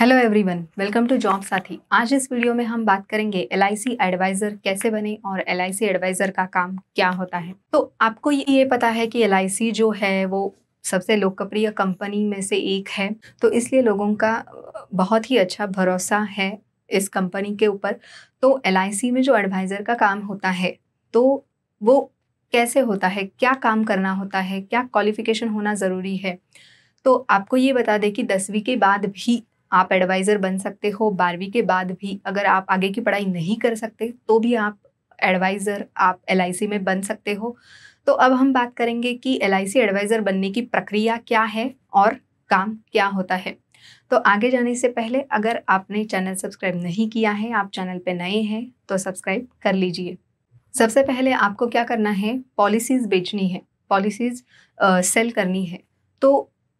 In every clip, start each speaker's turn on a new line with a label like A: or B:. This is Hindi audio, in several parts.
A: hello everyone welcome to job Saathi आज इस वीडियो में हम बात करेंगे एल एडवाइज़र कैसे बने और एल एडवाइज़र का काम क्या होता है तो आपको ये पता है कि एल जो है वो सबसे लोकप्रिय कंपनी में से एक है तो इसलिए लोगों का बहुत ही अच्छा भरोसा है इस कंपनी के ऊपर तो एल में जो एडवाइज़र का काम होता है तो वो कैसे होता है क्या काम करना होता है क्या क्वालिफिकेशन होना ज़रूरी है तो आपको ये बता दें कि दसवीं के बाद भी आप एडवाइज़र बन सकते हो बारहवीं के बाद भी अगर आप आगे की पढ़ाई नहीं कर सकते तो भी आप एडवाइज़र आप एल में बन सकते हो तो अब हम बात करेंगे कि एल एडवाइज़र बनने की प्रक्रिया क्या है और काम क्या होता है तो आगे जाने से पहले अगर आपने चैनल सब्सक्राइब नहीं किया है आप चैनल पर नए हैं तो सब्सक्राइब कर लीजिए सबसे पहले आपको क्या करना है पॉलिसीज़ बेचनी है पॉलिसीज़ सेल करनी है तो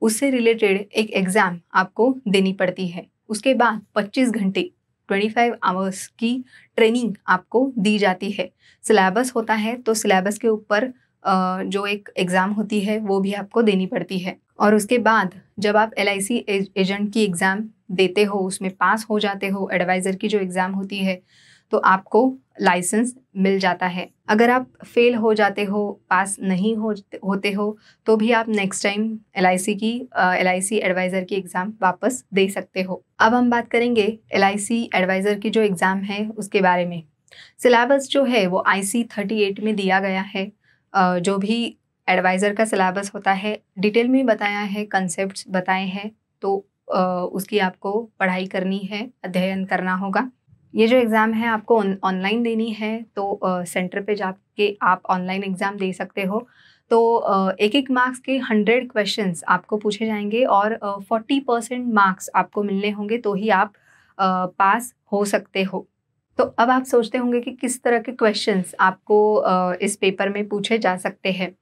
A: उससे रिलेटेड एक एग्ज़ाम आपको देनी पड़ती है उसके बाद 25 घंटे 25 आवर्स की ट्रेनिंग आपको दी जाती है सिलेबस होता है तो सिलेबस के ऊपर जो एक एग्ज़ाम होती है वो भी आपको देनी पड़ती है और उसके बाद जब आप एल एजेंट की एग्ज़ाम देते हो उसमें पास हो जाते हो एडवाइज़र की जो एग्ज़ाम होती है तो आपको लाइसेंस मिल जाता है अगर आप फेल हो जाते हो पास नहीं हो होते हो तो भी आप नेक्स्ट टाइम एल की एल आई एडवाइज़र की एग्ज़ाम वापस दे सकते हो अब हम बात करेंगे एल आई एडवाइज़र की जो एग्ज़ाम है उसके बारे में सिलेबस जो है वो आई सी थर्टी एट में दिया गया है जो भी एडवाइज़र का सिलेबस होता है डिटेल में बताया है कंसेप्ट बताए हैं तो उसकी आपको पढ़ाई करनी है अध्ययन करना होगा ये जो एग्ज़ाम है आपको ऑनलाइन देनी है तो सेंटर पे जाके आप ऑनलाइन एग्ज़ाम दे सकते हो तो एक एक मार्क्स के हंड्रेड क्वेश्चंस आपको पूछे जाएंगे और फोर्टी परसेंट मार्क्स आपको मिलने होंगे तो ही आप पास हो सकते हो तो अब आप सोचते होंगे कि किस तरह के क्वेश्चंस आपको इस पेपर में पूछे जा सकते हैं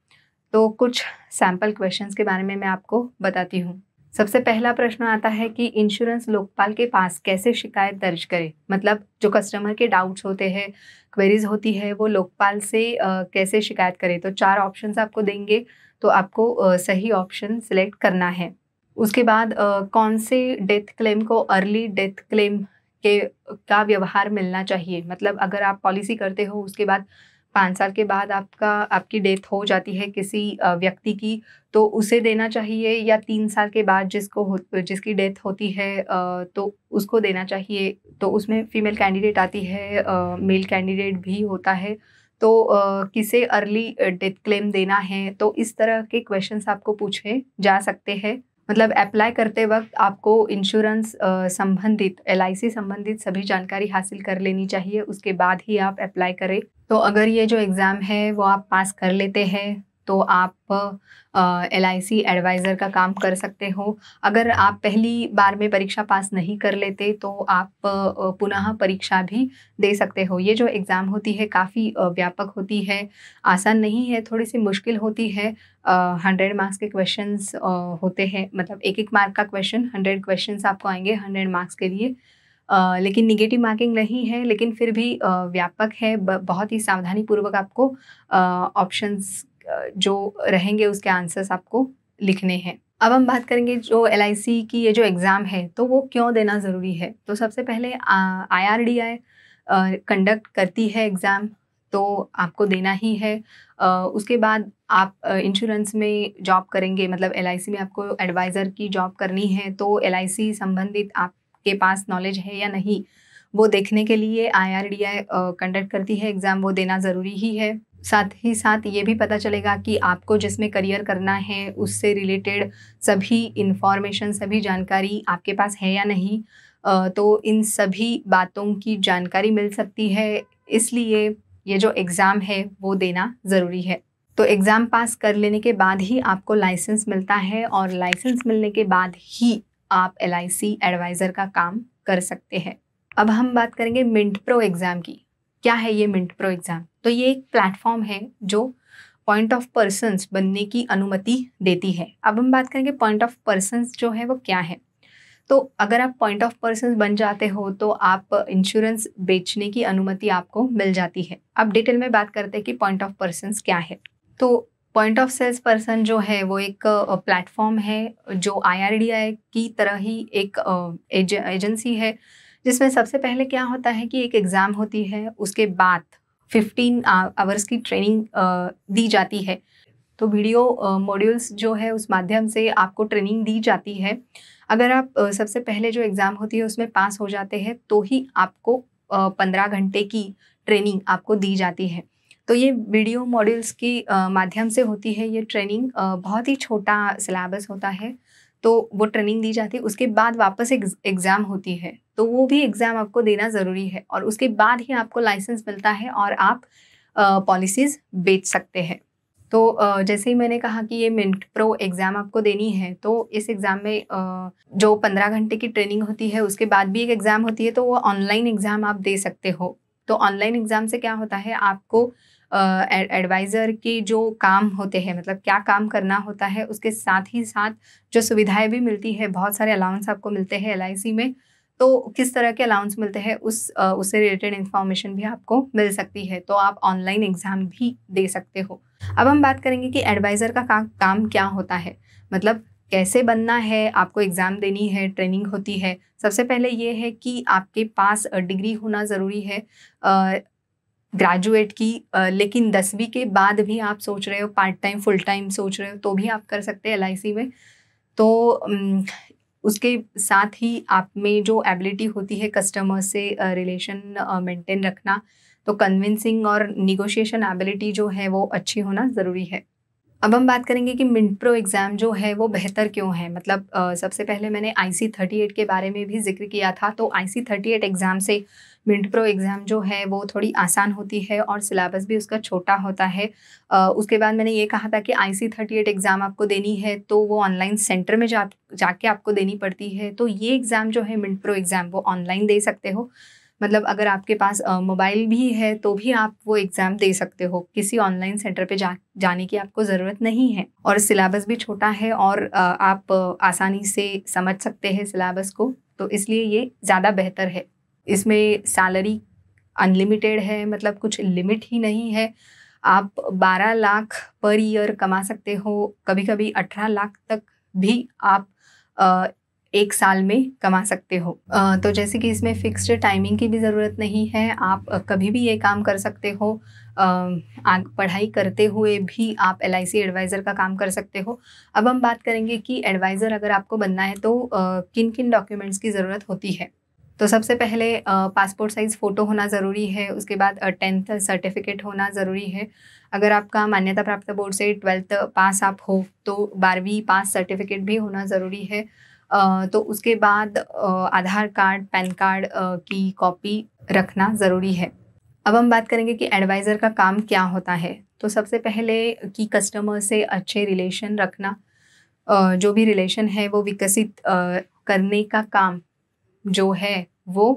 A: तो कुछ सैम्पल क्वेश्चंस के बारे में मैं आपको बताती हूँ सबसे पहला प्रश्न आता है कि इंश्योरेंस लोकपाल के पास कैसे शिकायत दर्ज करें मतलब जो कस्टमर के डाउट्स होते हैं क्वेरीज होती है वो लोकपाल से आ, कैसे शिकायत करें तो चार ऑप्शन आपको देंगे तो आपको आ, सही ऑप्शन सिलेक्ट करना है उसके बाद आ, कौन से डेथ क्लेम को अर्ली डेथ क्लेम के का व्यवहार मिलना चाहिए मतलब अगर आप पॉलिसी करते हो उसके बाद पाँच साल के बाद आपका आपकी डेथ हो जाती है किसी व्यक्ति की तो उसे देना चाहिए या तीन साल के बाद जिसको हो जिसकी डेथ होती है तो उसको देना चाहिए तो उसमें फीमेल कैंडिडेट आती है मेल कैंडिडेट भी होता है तो किसे अर्ली डेथ क्लेम देना है तो इस तरह के क्वेश्चंस आपको पूछे जा सकते हैं मतलब अप्लाई करते वक्त आपको इंश्योरेंस संबंधित एल संबंधित सभी जानकारी हासिल कर लेनी चाहिए उसके बाद ही आप अप्लाई करें तो अगर ये जो एग्ज़ाम है वो आप पास कर लेते हैं तो आप एल आई सी एडवाइज़र का काम कर सकते हो अगर आप पहली बार में परीक्षा पास नहीं कर लेते तो आप पुनः परीक्षा भी दे सकते हो ये जो एग्ज़ाम होती है काफ़ी व्यापक होती है आसान नहीं है थोड़ी सी मुश्किल होती है हंड्रेड मार्क्स के क्वेश्चंस होते हैं मतलब एक एक मार्क का क्वेश्चन हंड्रेड क्वेश्चंस आपको आएंगे हंड्रेड मार्क्स के लिए लेकिन निगेटिव मार्किंग नहीं है लेकिन फिर भी व्यापक है बहुत ही सावधानी पूर्वक आपको ऑप्शंस जो रहेंगे उसके आंसर्स आपको लिखने हैं अब हम बात करेंगे जो एल की ये जो एग्ज़ाम है तो वो क्यों देना ज़रूरी है तो सबसे पहले I R D I conduct करती है एग्ज़ाम तो आपको देना ही है आ, उसके बाद आप इंश्योरेंस में जॉब करेंगे मतलब एल में आपको एडवाइज़र की जॉब करनी है तो एल संबंधित आप आपके पास नॉलेज है या नहीं वो देखने के लिए आई कंडक्ट करती है एग्ज़ाम वो देना ज़रूरी ही है साथ ही साथ ये भी पता चलेगा कि आपको जिसमें करियर करना है उससे रिलेटेड सभी इन्फॉर्मेशन सभी जानकारी आपके पास है या नहीं तो इन सभी बातों की जानकारी मिल सकती है इसलिए ये जो एग्ज़ाम है वो देना ज़रूरी है तो एग्ज़ाम पास कर लेने के बाद ही आपको लाइसेंस मिलता है और लाइसेंस मिलने के बाद ही आप एल एडवाइज़र का काम कर सकते हैं अब हम बात करेंगे मिंट प्रो एग्ज़ाम की क्या है ये मिंट प्रो एग्ज़ाम तो ये एक प्लेटफॉर्म है जो पॉइंट ऑफ पर्सनस बनने की अनुमति देती है अब हम बात करेंगे पॉइंट ऑफ पर्सनस जो है वो क्या है तो अगर आप पॉइंट ऑफ पर्सन बन जाते हो तो आप इंश्योरेंस बेचने की अनुमति आपको मिल जाती है अब डिटेल में बात करते हैं कि पॉइंट ऑफ पर्सन क्या है तो पॉइंट ऑफ सेल्स पर्सन जो है वो एक प्लेटफॉर्म है जो आई की तरह ही एक एज, एजेंसी है जिसमें सबसे पहले क्या होता है कि एक एग्ज़ाम होती है उसके बाद 15 आवर्स की ट्रेनिंग दी जाती है तो वीडियो मॉड्यूल्स जो है उस माध्यम से आपको ट्रेनिंग दी जाती है अगर आप सबसे पहले जो एग्ज़ाम होती है उसमें पास हो जाते हैं तो ही आपको पंद्रह घंटे की ट्रेनिंग आपको दी जाती है तो ये वीडियो मॉड्यूल्स की माध्यम से होती है ये ट्रेनिंग बहुत ही छोटा सिलेबस होता है तो वो ट्रेनिंग दी जाती है उसके बाद वापस एक एग्ज़ाम होती है तो वो भी एग्ज़ाम आपको देना ज़रूरी है और उसके बाद ही आपको लाइसेंस मिलता है और आप पॉलिसीज़ बेच सकते हैं तो जैसे ही मैंने कहा कि ये मिंट प्रो एग्ज़ाम आपको देनी है तो इस एग्ज़ाम में जो पंद्रह घंटे की ट्रेनिंग होती है उसके बाद भी एक एग्ज़ाम होती है तो वो ऑनलाइन एग्ज़ाम आप दे सकते हो तो ऑनलाइन एग्ज़ाम से क्या होता है आपको एडवाइज़र uh, के जो काम होते हैं मतलब क्या काम करना होता है उसके साथ ही साथ जो सुविधाएं भी मिलती है बहुत सारे अलाउंस आपको मिलते हैं एल में तो किस तरह के अलाउंस मिलते हैं उस uh, उससे रिलेटेड इन्फॉर्मेशन भी आपको मिल सकती है तो आप ऑनलाइन एग्ज़ाम भी दे सकते हो अब हम बात करेंगे कि एडवाइज़र का, का काम क्या होता है मतलब कैसे बनना है आपको एग्ज़ाम देनी है ट्रेनिंग होती है सबसे पहले ये है कि आपके पास डिग्री होना ज़रूरी है ग्रेजुएट की लेकिन दसवीं के बाद भी आप सोच रहे हो पार्ट टाइम फुल टाइम सोच रहे हो तो भी आप कर सकते हैं एल में तो उसके साथ ही आप में जो एबिलिटी होती है कस्टमर से रिलेशन मेंटेन रखना तो कन्विंसिंग और निगोशिएशन एबिलिटी जो है वो अच्छी होना ज़रूरी है अब हम बात करेंगे कि मिंट प्रो एग्ज़ाम जो है वो बेहतर क्यों है मतलब आ, सबसे पहले मैंने आई सी थर्टी एट के बारे में भी जिक्र किया था तो I C thirty eight exam से मिंट प्रो एग्ज़ाम जो है वो थोड़ी आसान होती है और सिलेबस भी उसका छोटा होता है आ, उसके बाद मैंने ये कहा था कि I C thirty eight exam आपको देनी है तो वो ऑनलाइन सेंटर में जा जाके आपको देनी पड़ती है तो ये एग्ज़ाम जो है मिंट प्रो एग्ज़ाम वो ऑनलाइन दे सकते हो मतलब अगर आपके पास मोबाइल भी है तो भी आप वो एग्ज़ाम दे सकते हो किसी ऑनलाइन सेंटर पे जा जाने की आपको ज़रूरत नहीं है और सिलेबस भी छोटा है और आप आसानी से समझ सकते हैं सिलेबस को तो इसलिए ये ज़्यादा बेहतर है इसमें सैलरी अनलिमिटेड है मतलब कुछ लिमिट ही नहीं है आप 12 लाख पर ईयर कमा सकते हो कभी कभी 18 लाख तक भी आप एक साल में कमा सकते हो तो जैसे कि इसमें फिक्स्ड टाइमिंग की भी ज़रूरत नहीं है आप कभी भी ये काम कर सकते हो पढ़ाई करते हुए भी आप एल एडवाइज़र का काम कर सकते हो अब हम बात करेंगे कि एडवाइज़र अगर आपको बनना है तो किन किन डॉक्यूमेंट्स की ज़रूरत होती है तो सबसे पहले पासपोर्ट साइज़ फ़ोटो होना ज़रूरी है उसके बाद टेंथ सर्टिफिकेट होना ज़रूरी है अगर आपका मान्यता प्राप्त बोर्ड से ट्वेल्थ पास आप हो तो बारहवीं पास सर्टिफिकेट भी होना ज़रूरी है तो उसके बाद आधार कार्ड पैन कार्ड की कॉपी रखना ज़रूरी है अब हम बात करेंगे कि एडवाइज़र का काम क्या होता है तो सबसे पहले कि कस्टमर से अच्छे रिलेशन रखना जो भी रिलेशन है वो विकसित करने का काम जो है वो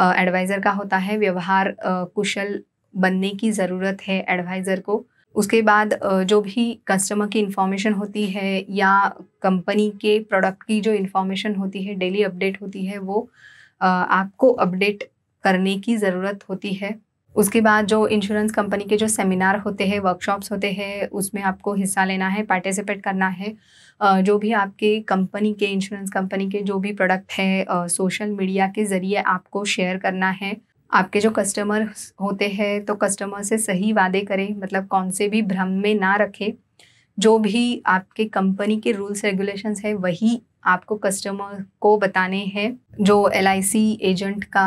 A: एडवाइज़र का होता है व्यवहार कुशल बनने की ज़रूरत है एडवाइज़र को उसके बाद जो भी कस्टमर की इन्फॉर्मेशन होती है या कंपनी के प्रोडक्ट की जो इन्फॉर्मेशन होती है डेली अपडेट होती है वो आपको अपडेट करने की ज़रूरत होती है उसके बाद जो इंश्योरेंस कंपनी के जो सेमिनार होते हैं वर्कशॉप्स होते हैं उसमें आपको हिस्सा लेना है पार्टिसिपेट करना है जो भी आपके कंपनी के इंश्योरेंस कंपनी के जो भी प्रोडक्ट है सोशल मीडिया के ज़रिए आपको शेयर करना है आपके जो कस्टमर होते हैं तो कस्टमर से सही वादे करें मतलब कौन से भी भ्रम में ना रखें जो भी आपके कंपनी के रूल्स रेगुलेशंस है वही आपको कस्टमर को बताने हैं जो एल एजेंट का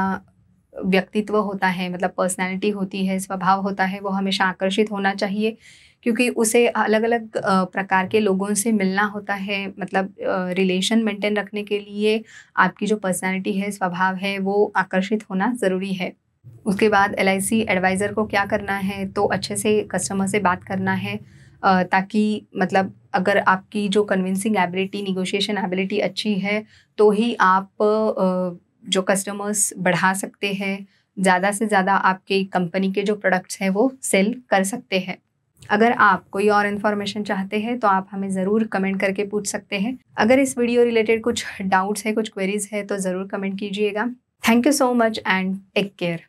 A: व्यक्तित्व होता है मतलब पर्सनालिटी होती है स्वभाव होता है वो हमेशा आकर्षित होना चाहिए क्योंकि उसे अलग अलग प्रकार के लोगों से मिलना होता है मतलब रिलेशन मेंटेन रखने के लिए आपकी जो पर्सनालिटी है स्वभाव है वो आकर्षित होना ज़रूरी है उसके बाद एल एडवाइज़र को क्या करना है तो अच्छे से कस्टमर से बात करना है ताकि मतलब अगर आपकी जो कन्विंसिंग एबिलिटी निगोशिएशन एबिलिटी अच्छी है तो ही आप जो कस्टमर्स बढ़ा सकते हैं ज़्यादा से ज़्यादा आपके कंपनी के जो प्रोडक्ट्स हैं वो सेल कर सकते हैं अगर आप कोई और इन्फॉर्मेशन चाहते हैं तो आप हमें ज़रूर कमेंट करके पूछ सकते हैं अगर इस वीडियो रिलेटेड कुछ डाउट्स है कुछ क्वेरीज है तो ज़रूर कमेंट कीजिएगा thank you so much and take care